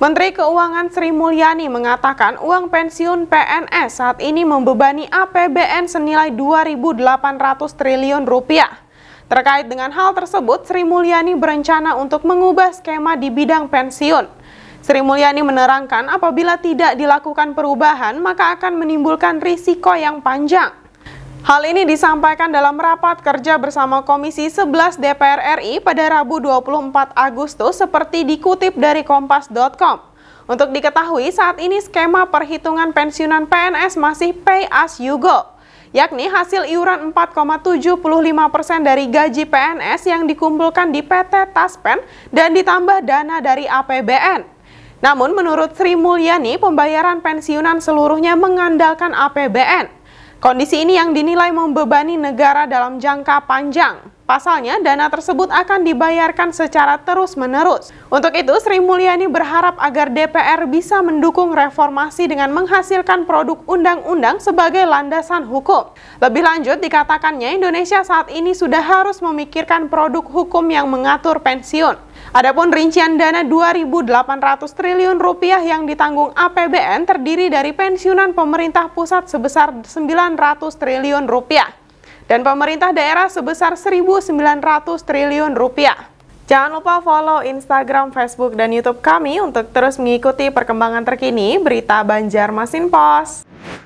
Menteri Keuangan Sri Mulyani mengatakan uang pensiun PNS saat ini membebani APBN senilai 2.800 triliun rupiah. Terkait dengan hal tersebut, Sri Mulyani berencana untuk mengubah skema di bidang pensiun. Sri Mulyani menerangkan apabila tidak dilakukan perubahan maka akan menimbulkan risiko yang panjang. Hal ini disampaikan dalam rapat kerja bersama Komisi 11 DPR RI pada Rabu 24 Agustus seperti dikutip dari kompas.com. Untuk diketahui, saat ini skema perhitungan pensiunan PNS masih pay as you go, yakni hasil iuran 4,75% dari gaji PNS yang dikumpulkan di PT Taspen dan ditambah dana dari APBN. Namun menurut Sri Mulyani, pembayaran pensiunan seluruhnya mengandalkan APBN. Kondisi ini yang dinilai membebani negara dalam jangka panjang. Pasalnya, dana tersebut akan dibayarkan secara terus-menerus. Untuk itu, Sri Mulyani berharap agar DPR bisa mendukung reformasi dengan menghasilkan produk undang-undang sebagai landasan hukum. Lebih lanjut, dikatakannya Indonesia saat ini sudah harus memikirkan produk hukum yang mengatur pensiun. Adapun rincian dana 2.800 triliun rupiah yang ditanggung APBN terdiri dari pensiunan pemerintah pusat sebesar 900 triliun rupiah dan pemerintah daerah sebesar 1.900 triliun rupiah. Jangan lupa follow Instagram, Facebook, dan YouTube kami untuk terus mengikuti perkembangan terkini berita Banjarmasin Pos.